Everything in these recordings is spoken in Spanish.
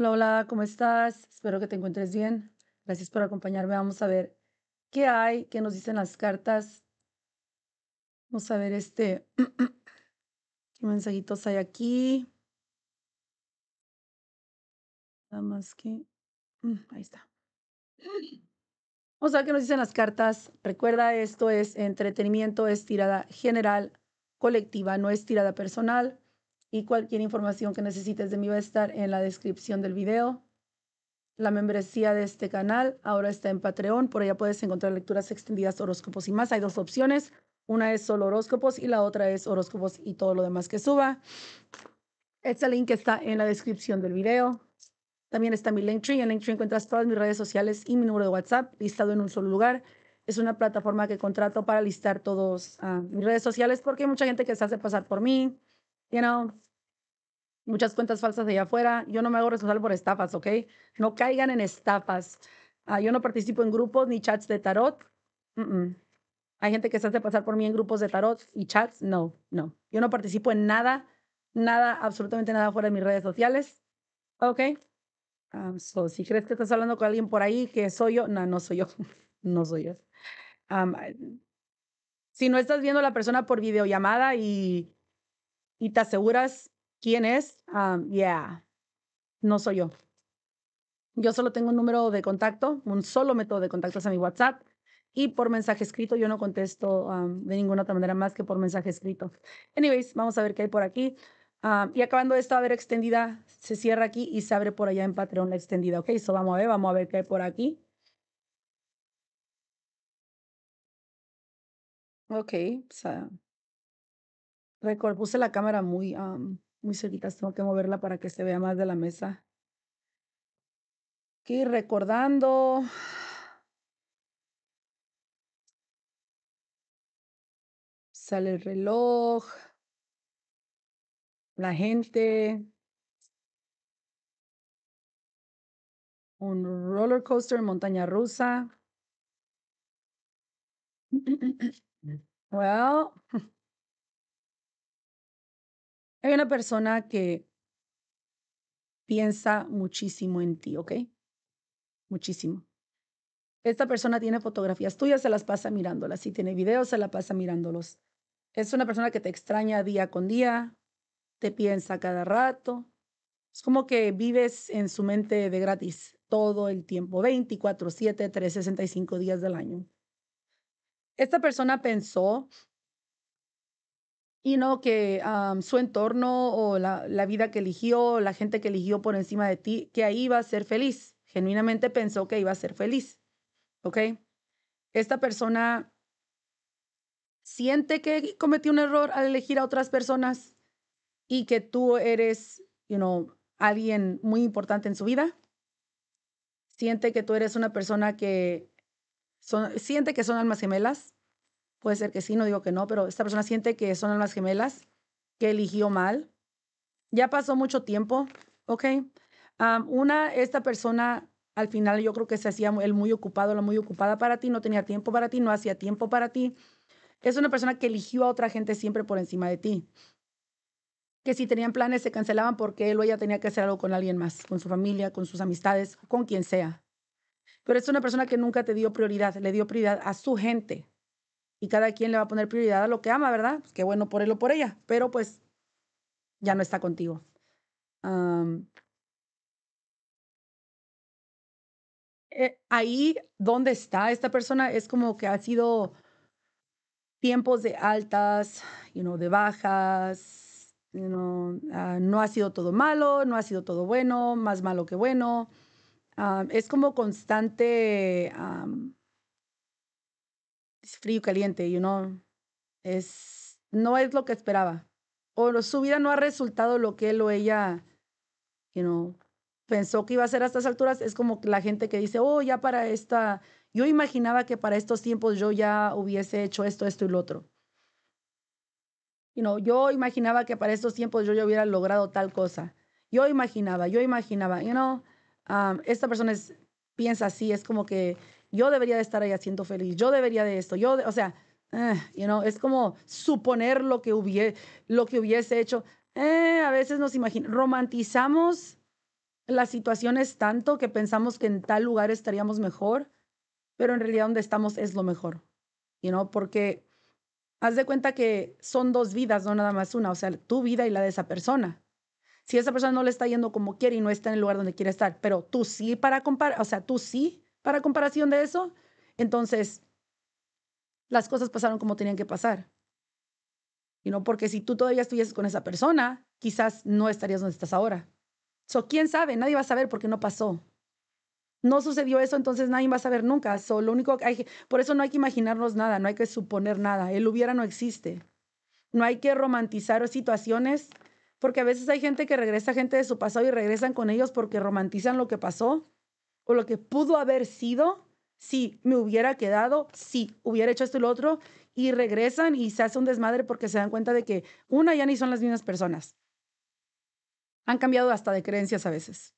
Hola, hola, ¿cómo estás? Espero que te encuentres bien. Gracias por acompañarme. Vamos a ver qué hay, qué nos dicen las cartas. Vamos a ver este, qué mensajitos hay aquí. Nada más que, mm, ahí está. Vamos a ver qué nos dicen las cartas. Recuerda, esto es entretenimiento, es tirada general, colectiva, no es tirada personal y cualquier información que necesites de mí va a estar en la descripción del video. La membresía de este canal ahora está en Patreon, por allá puedes encontrar lecturas extendidas, horóscopos y más. Hay dos opciones, una es solo horóscopos y la otra es horóscopos y todo lo demás que suba. Este link está en la descripción del video. También está mi Linktree. En Linktree encuentras todas mis redes sociales y mi número de WhatsApp listado en un solo lugar. Es una plataforma que contrato para listar todos ah, mis redes sociales porque hay mucha gente que se hace pasar por mí you know, muchas cuentas falsas de allá afuera. Yo no me hago responsable por estafas, ¿ok? No caigan en estafas. Ah, yo no participo en grupos ni chats de tarot. Hay gente que se hace pasar por mí en grupos de tarot y chats. No, no. Yo no participo en nada, nada, absolutamente nada fuera de mis redes sociales. ¿Ok? Ah, so, si crees que estás hablando con alguien por ahí que soy yo, no, no soy yo. no soy yo. si no estás viendo a la persona por videollamada y y te aseguras quién es, ya ah, yeah, no soy yo. Yo solo tengo un número de contacto, un solo método de contacto es a mi WhatsApp y por mensaje escrito. Yo no contesto ah, de ninguna otra manera más que por mensaje escrito. Anyways, vamos a ver qué hay por aquí. Ah, y acabando esto, a ver, extendida se cierra aquí y se abre por allá en Patreon la extendida. Ok, eso vamos a ver, vamos a ver qué hay por aquí. Ok, so. Record, puse la cámara muy, muy cerquita, tengo que moverla para que se vea más de la mesa. Aquí recordando. Sale el reloj. La gente. Un roller coaster, montaña rusa. Well, Hay una persona que piensa muchísimo en ti, ¿ok? Muchísimo. Esta persona tiene fotografías tuyas, se las pasa mirándolas. Si tiene videos, se las pasa mirándolos. Es una persona que te extraña día con día, te piensa cada rato. Es como que vives en su mente de gratis todo el tiempo, 24, 7, 65 días del año. Esta persona pensó que su entorno o la, vida que eligió, la gente que eligió por encima de ti, que ahí iba a ser feliz. Genuinamente pensó que iba a ser feliz. ¿Ok? Esta persona siente que cometió un error al elegir a otras personas y que tú eres, you know, alguien muy importante en su vida. Siente que tú eres una persona que siente que son almas gemelas Puede ser que sí, no digo que no, pero esta persona siente que son almas gemelas, que eligió mal. Ya pasó mucho tiempo, ¿ok? una, esta persona al final yo creo que se hacía el muy ocupado, la muy ocupada para ti, no tenía tiempo para ti, no hacía tiempo para ti. Es una persona que eligió a otra gente siempre por encima de ti. Que si tenían planes se cancelaban porque él o ella tenía que hacer algo con alguien más, con su familia, con sus amistades, con quien sea. Pero es una persona que nunca te dio prioridad, le dio prioridad a su gente, y cada quien le va a poner prioridad a lo que ama, ¿verdad? Pues, qué bueno por él o por ella, pero pues ya no está contigo. Eh, ahí donde está esta persona es como que ha sido tiempos de altas, you know, de bajas, ah, no ha sido todo malo, no ha sido todo bueno, más malo que bueno. es como constante frío frío caliente, you know. Es, no es lo que esperaba. O su vida no ha resultado lo que él o ella, you know, pensó que iba a ser a estas alturas. Es como la gente que dice, oh, ya para esta, yo imaginaba que para estos tiempos yo ya hubiese hecho esto, esto y lo otro. You know, yo imaginaba que para estos tiempos yo ya hubiera logrado tal cosa. Yo imaginaba, yo imaginaba, you know, ah, esta persona piensa así, es como que yo debería de estar ahí haciendo feliz, yo debería de esto, yo, o sea, eh, you know, es como suponer lo que, hubiese, lo que hubiese hecho. Eh, a veces nos imaginamos, romantizamos las situaciones tanto que pensamos que en tal lugar estaríamos mejor, pero en realidad donde estamos es lo mejor, you know, porque haz de cuenta que son dos vidas, no nada más una, o sea, tu vida y la de esa persona. Si esa persona no le está yendo como quiere y no está en el lugar donde quiere estar, pero tú sí para comparar, o sea, tú sí para comparación de eso. Entonces, las cosas pasaron como tenían que pasar. Y no porque si tú todavía estuvieses con esa persona, quizás no estarías donde estás ahora. So, quién sabe, nadie va a saber porque no pasó. No sucedió eso, entonces nadie va a saber nunca. único por eso no hay que imaginarnos nada, no hay que suponer nada. El hubiera no existe. No hay que romantizar situaciones, porque a veces hay gente que regresa gente de su pasado y regresan con ellos porque romantizan lo que pasó o lo que pudo haber sido si me hubiera quedado, si hubiera hecho esto y lo otro, y regresan y se hace un desmadre porque se dan cuenta de que una ya ni son las mismas personas. Han cambiado hasta de creencias a veces.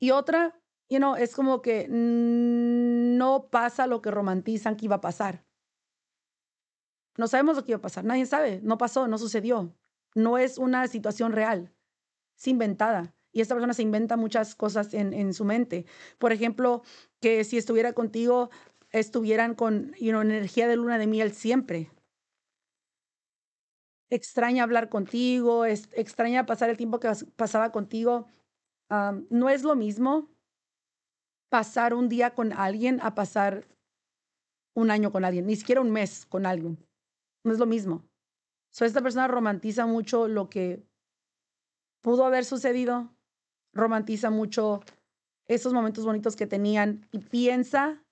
Y otra, you no, es como que no pasa lo que romantizan que iba a pasar. No sabemos lo que iba a pasar, nadie sabe, no pasó, no sucedió. No es una situación real, es inventada y esta persona se inventa muchas cosas en, su mente. Por ejemplo, que si estuviera contigo, estuvieran con energía de luna de miel siempre. Extraña hablar contigo, extraña pasar el tiempo que pasaba contigo. Ah, no es lo mismo pasar un día con alguien a pasar un año con alguien, ni siquiera un mes con alguien. No es lo mismo. So, esta persona romantiza mucho lo que pudo haber sucedido romantiza mucho esos momentos bonitos que tenían y piensa,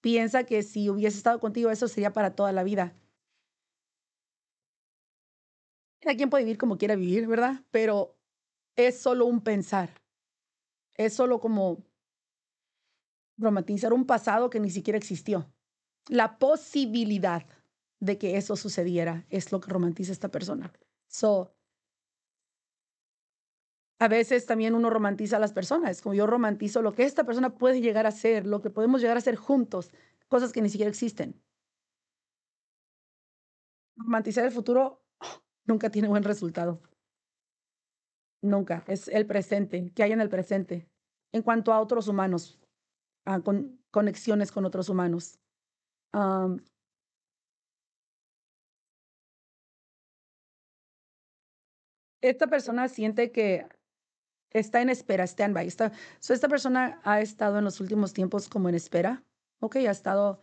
piensa que si hubiese estado contigo eso sería para toda la vida. Cada quien puede vivir como quiera vivir, ¿verdad? Pero es solo un pensar. Es solo como romantizar un pasado que ni siquiera existió. La posibilidad de que eso sucediera es lo que romantiza esta persona. So, a veces también uno romantiza a las personas, como yo romantizo lo que esta persona puede llegar a ser, lo que podemos llegar a ser juntos, cosas que ni siquiera existen. Romantizar el futuro nunca tiene buen resultado. Nunca, es el presente, que hay en el presente, en cuanto a otros humanos, a ah, conexiones con otros humanos. esta persona siente que está en espera, está en Está, esta persona ha estado en los últimos tiempos como en espera, ¿ok? Ha estado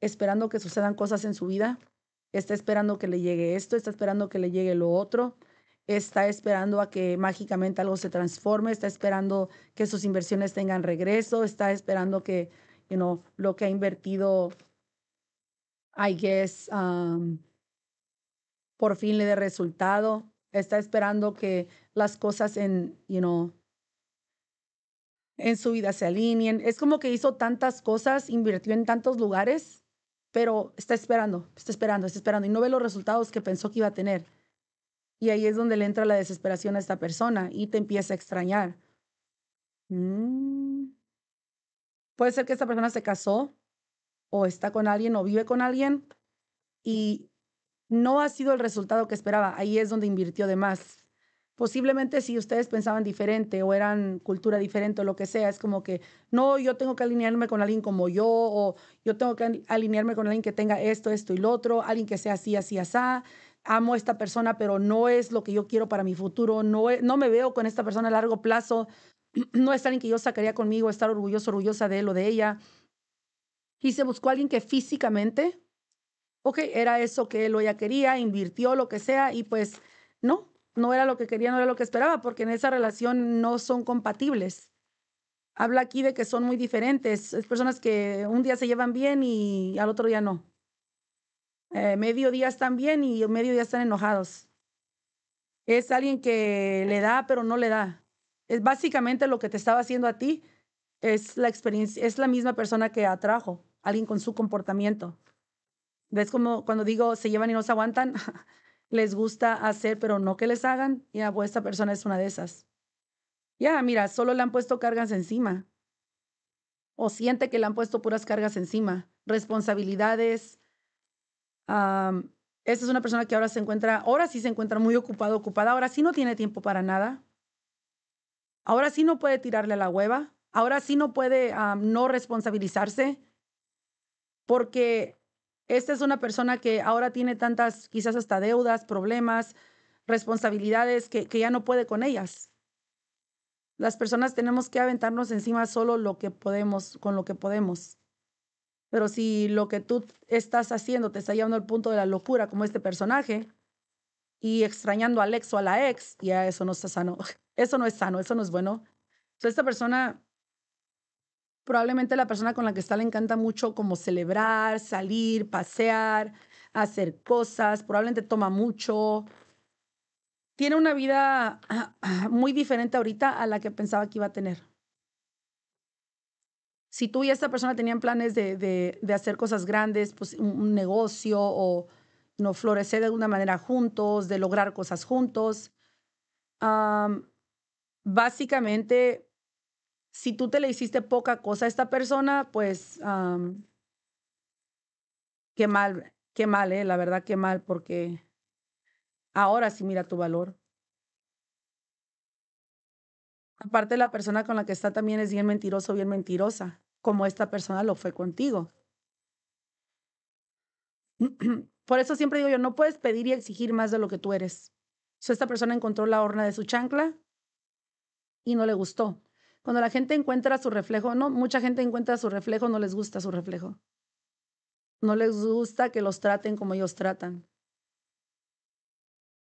esperando que sucedan cosas en su vida, está esperando que le llegue esto, está esperando que le llegue lo otro, está esperando a que mágicamente algo se transforme, está esperando que sus inversiones tengan regreso, está esperando que, you lo que ha invertido, I guess, um, por fin le dé resultado está esperando que las cosas en, you en su vida se alineen. Es como que hizo tantas cosas, invirtió en tantos lugares, pero está esperando, está esperando, está esperando y no ve los resultados que pensó que iba a tener. Y ahí es donde le entra la desesperación a esta persona y te empieza a extrañar. Mm. Puede ser que esta persona se casó o está con alguien o vive con alguien y no ha sido el resultado que esperaba. Ahí es donde invirtió de más. Posiblemente si ustedes pensaban diferente o eran cultura diferente o lo que sea, es como que, no, yo tengo que alinearme con alguien como yo o yo tengo que alinearme con alguien que tenga esto, esto y lo otro, alguien que sea así, así, así. Amo a esta persona, pero no es lo que yo quiero para mi futuro, no, e, no me veo con esta persona a largo plazo, no es alguien que yo sacaría conmigo, estar orgulloso, orgullosa de él o de ella. Y se buscó a alguien que físicamente ok, era eso que él o ella quería, invirtió lo que sea y pues no, no era lo que quería, no era lo que esperaba, porque en esa relación no son compatibles. Habla aquí de que son muy diferentes, es personas que un día se llevan bien y al otro día no. Eh, medio día están bien y medio día están enojados. Es alguien que le da, pero no le da. Es básicamente lo que te estaba haciendo a ti, es la experiencia, es la misma persona que atrajo, alguien con su comportamiento. ¿Ves como cuando digo se llevan y no se aguantan? les gusta hacer, pero no que les hagan. y a pues esta persona es una de esas. Ya, mira, solo le han puesto cargas encima. O siente que le han puesto puras cargas encima. Responsabilidades. esta es una persona que ahora se encuentra, ahora sí se encuentra muy ocupado, ocupada. Ahora sí no tiene tiempo para nada. Ahora sí no puede tirarle a la hueva. Ahora sí no puede no responsabilizarse. Porque esta es una persona que ahora tiene tantas, quizás hasta deudas, problemas, responsabilidades que, ya no puede con ellas. Las personas tenemos que aventarnos encima solo lo que podemos, con lo que podemos. Pero si lo que tú estás haciendo te está llevando al punto de la locura, como este personaje, y extrañando al ex o a la ex, ya eso no está sano. Eso no es sano, eso no es bueno. Entonces, esta persona probablemente la persona con la que está le encanta mucho como celebrar, salir, pasear, hacer cosas, probablemente toma mucho. Tiene una vida muy diferente ahorita a la que pensaba que iba a tener. Si tú y esta persona tenían planes de, hacer cosas grandes, pues un negocio o no florecer de alguna manera juntos, de lograr cosas juntos, básicamente si tú te le hiciste poca cosa a esta persona, pues qué mal, qué mal, eh, la verdad, qué mal, porque ahora sí mira tu valor. Aparte, la persona con la que está también es bien mentiroso, bien mentirosa, como esta persona lo fue contigo. Por eso siempre digo yo, no puedes pedir y exigir más de lo que tú eres. esta persona encontró la horna de su chancla y no le gustó. Cuando la gente encuentra su reflejo, no, mucha gente encuentra su reflejo, no les gusta su reflejo. No les gusta que los traten como ellos tratan.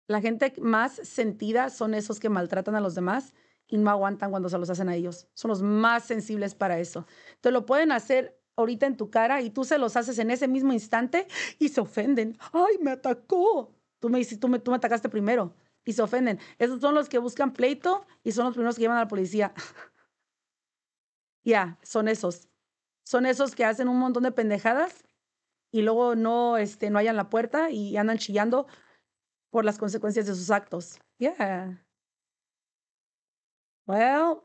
La gente más sentida son esos que maltratan a los demás y no aguantan cuando se los hacen a ellos. Son los más sensibles para eso. Te lo pueden hacer ahorita en tu cara y tú se los haces en ese mismo instante y se ofenden. ¡Ay, me atacó! Tú me, tú me, tú me atacaste primero y se ofenden. Esos son los que buscan pleito y son los primeros que llevan a la policía ya son esos. Son esos que hacen un montón de pendejadas y luego no, este, no hallan la puerta y andan chillando por las consecuencias de sus actos. ya Well.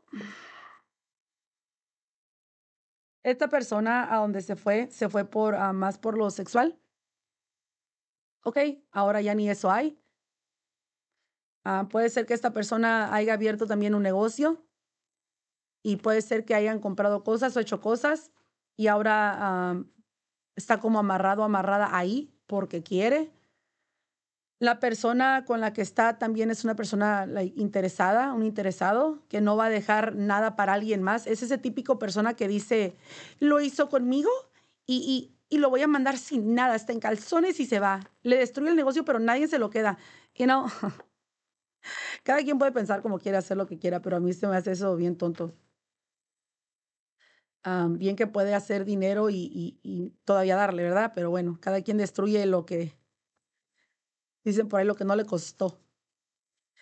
Esta persona a donde se fue, se fue por ah, más por lo sexual. Ok, ahora ya ni eso hay. Ah, puede ser que esta persona haya abierto también un negocio y puede ser que hayan comprado cosas o hecho cosas y ahora está como amarrado, amarrada ahí porque quiere. La persona con la que está también es una persona interesada, un interesado, que no va a dejar nada para alguien más. Es ese típico persona que dice, lo hizo conmigo y, lo voy a mandar sin nada, está en calzones y se va. Le destruye el negocio, pero nadie se lo queda. You know? Cada quien puede pensar como quiera, hacer lo que quiera, pero a mí se me hace eso bien tonto. Ah, bien que puede hacer dinero y, todavía darle, ¿verdad? Pero bueno, cada quien destruye lo que, dicen por ahí, lo que no le costó.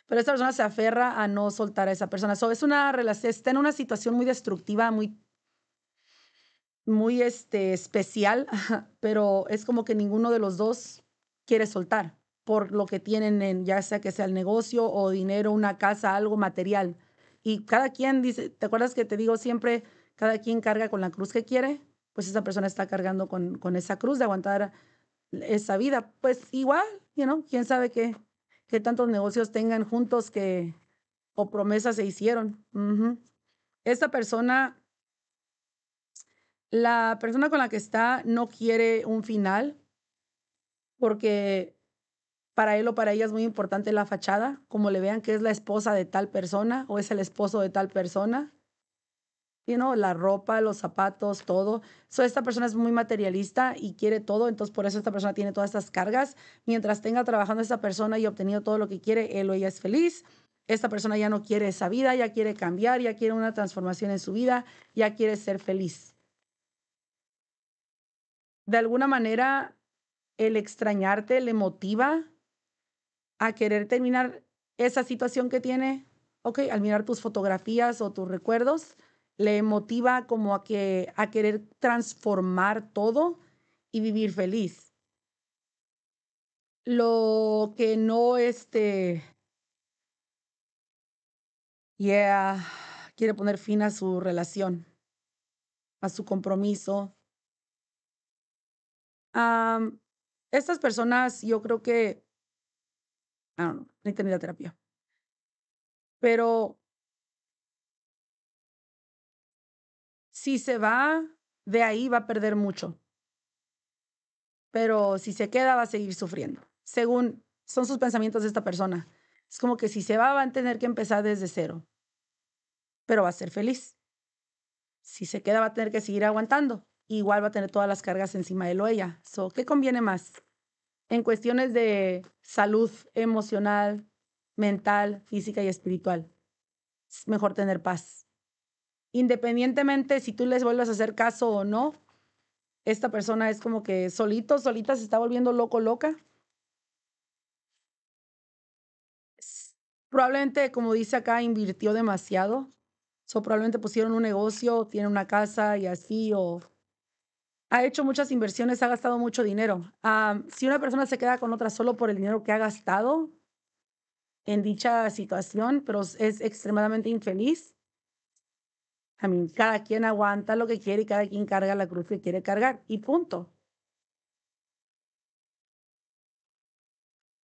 Pero esta persona se aferra a no soltar a esa persona. So, es una relación, está en una situación muy destructiva, muy muy este, especial, pero es como que ninguno de los dos quiere soltar por lo que tienen, en, ya sea que sea el negocio o dinero, una casa, algo material. Y cada quien dice, ¿te acuerdas que te digo siempre, cada quien carga con la cruz que quiere, pues esa persona está cargando con, con esa cruz de aguantar esa vida. Pues igual, you know, quién sabe qué, qué tantos negocios tengan juntos que, o promesas se hicieron. Esta persona, la persona con la que está no quiere un final porque para él o para ella es muy importante la fachada, como le vean que es la esposa de tal persona o es el esposo de tal persona la ropa, los zapatos, todo. So, esta persona es muy materialista y quiere todo, entonces por eso esta persona tiene todas estas cargas. Mientras tenga trabajando esta persona y obtenido todo lo que quiere, él o ella es feliz. Esta persona ya no quiere esa vida, ya quiere cambiar, ya quiere una transformación en su vida, ya quiere ser feliz. De alguna manera, el extrañarte le motiva a querer terminar esa situación que tiene. Ok, al mirar tus fotografías o tus recuerdos, le motiva como a, que, a querer transformar todo y vivir feliz. Lo que no, este, yeah, quiere poner fin a su relación, a su compromiso. estas personas, yo creo que, ah, no, don't know, terapia. Pero Si se va, de ahí va a perder mucho. Pero si se queda, va a seguir sufriendo. Según son sus pensamientos de esta persona. Es como que si se va, van a tener que empezar desde cero. Pero va a ser feliz. Si se queda, va a tener que seguir aguantando. Igual va a tener todas las cargas encima de lo ella. So, ¿Qué conviene más? En cuestiones de salud emocional, mental, física y espiritual. Es mejor tener paz independientemente si tú les vuelvas a hacer caso o no, esta persona es como que solito, solita se está volviendo loco, loca. Probablemente, como dice acá, invirtió demasiado. o probablemente pusieron un negocio, tiene una casa y así, o ha hecho muchas inversiones, ha gastado mucho dinero. si una persona se queda con otra solo por el dinero que ha gastado en dicha situación, pero es extremadamente infeliz, cada quien aguanta lo que quiere y cada quien carga la cruz que quiere cargar. Y punto.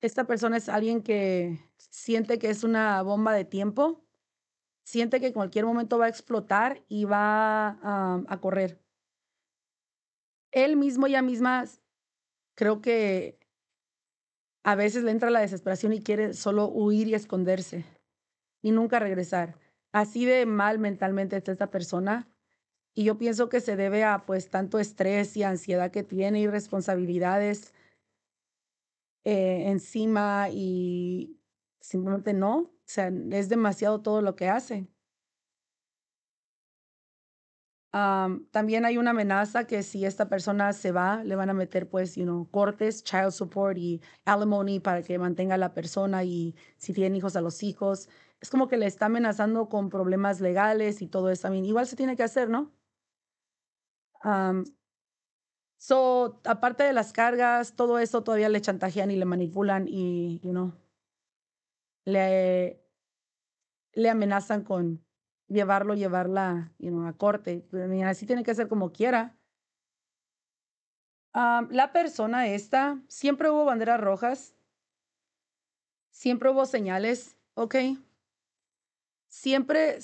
Esta persona es alguien que siente que es una bomba de tiempo, siente que en cualquier momento va a explotar y va um, a correr. Él mismo, ella misma, creo que a veces le entra la desesperación y quiere solo huir y esconderse y nunca regresar así de mal mentalmente está esta persona. Y yo pienso que se debe a pues tanto estrés y ansiedad que tiene y responsabilidades eh, encima y simplemente no. O sea, es demasiado todo lo que hace también hay una amenaza que si esta persona se va, le van a meter pues, you know, cortes, child support y alimony para que mantenga a la persona y si tienen hijos a los hijos. Es como que le está amenazando con problemas legales y todo eso también. Igual se tiene que hacer, ¿no? so, aparte de las cargas, todo eso todavía le chantajean y le manipulan y, you know, le, le amenazan con llevarlo, llevarla a corte. Así tiene que ser como quiera. la persona esta, siempre hubo banderas rojas, siempre hubo señales, ¿ok? Siempre,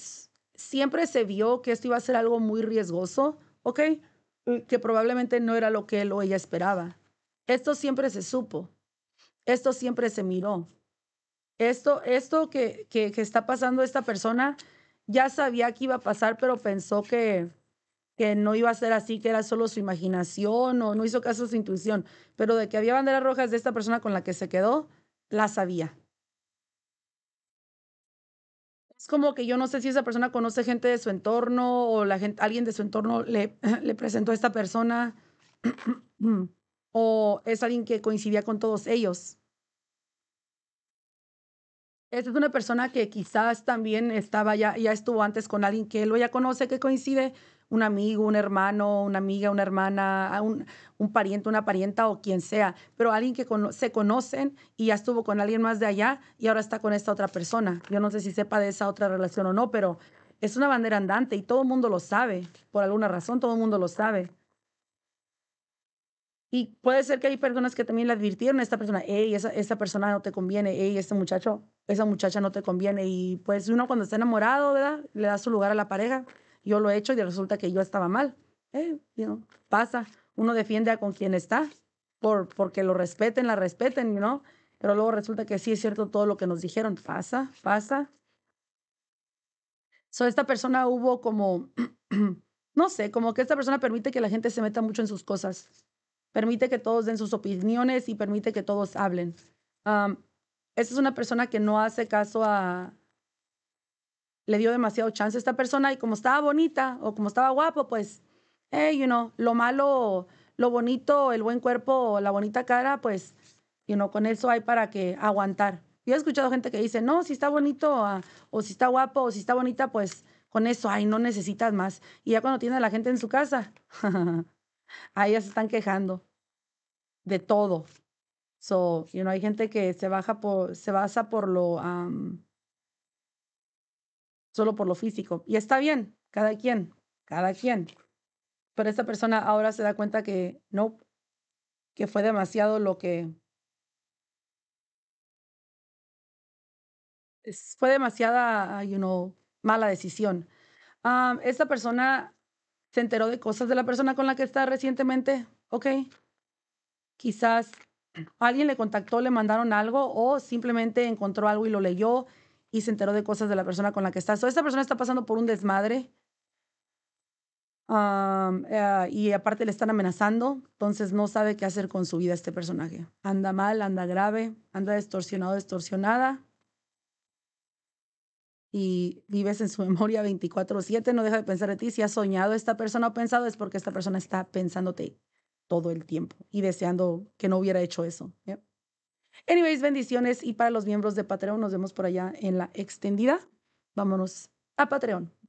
siempre se vio que esto iba a ser algo muy riesgoso, ¿ok? Que probablemente no era lo que él o ella esperaba. Esto siempre se supo, esto siempre se miró. Esto, esto que, que, que está pasando esta persona ya sabía que iba a pasar, pero pensó que, que no iba a ser así, que era solo su imaginación o no hizo caso a su intuición. Pero de que había banderas rojas de esta persona con la que se quedó, la sabía. Es como que yo no sé si esa persona conoce gente de su entorno o la alguien de su entorno le, le presentó a esta persona o es alguien que coincidía con todos ellos. Esta es una persona que quizás también estaba ya, ya estuvo antes con alguien que lo ya conoce, que coincide, un amigo, un hermano, una amiga, una hermana, un, pariente, una parienta o quien sea, pero alguien que se conocen y ya estuvo con alguien más de allá y ahora está con esta otra persona. Yo no sé si sepa de esa otra relación o no, pero es una bandera andante y todo el mundo lo sabe, por alguna razón todo el mundo lo sabe. Y puede ser que hay personas que también le advirtieron a esta persona, hey, esa, esta persona no te conviene, hey, este muchacho, esa muchacha no te conviene. Y pues uno cuando está enamorado, ¿verdad? Le da su lugar a la pareja. Yo lo he hecho y resulta que yo estaba mal. Eh, pasa. Uno defiende a con quien está por, porque lo respeten, la respeten, ¿no? Pero luego resulta que sí es cierto todo lo que nos dijeron. Pasa, pasa. So, esta persona hubo como, no sé, como que esta persona permite que la gente se meta mucho en sus cosas permite que todos den sus opiniones y permite que todos hablen. Esa es una persona que no hace caso a... Le dio demasiado chance a esta persona y como estaba bonita o como estaba guapo, pues, hey, you know, lo malo, lo bonito, el buen cuerpo, la bonita cara, pues, you know, con eso hay para que aguantar. Yo he escuchado gente que dice, no, si está bonito ah, o si está guapo o si está bonita, pues con eso, ay, no necesitas más. Y ya cuando tiene a la gente en su casa, ahí se están quejando de todo. So, you know, hay gente que se baja por, se basa por lo, solo por lo físico. Y está bien, cada quien, cada quien. Pero esta persona ahora se da cuenta que no, que fue demasiado lo que... Fue demasiada, you know, mala decisión. esta persona se enteró de cosas de la persona con la que está recientemente, ok, quizás alguien le contactó, le mandaron algo o simplemente encontró algo y lo leyó y se enteró de cosas de la persona con la que está. O esta persona está pasando por un desmadre eh, y aparte le están amenazando, entonces no sabe qué hacer con su vida este personaje. Anda mal, anda grave, anda distorsionado, distorsionada y vives en su memoria 24/7, no deja de pensar en ti. Si has soñado esta persona o pensado es porque esta persona está pensándote todo el tiempo y deseando que no hubiera hecho eso. Anyways, bendiciones y para los miembros de Patreon nos vemos por allá en la extendida. Vámonos a Patreon.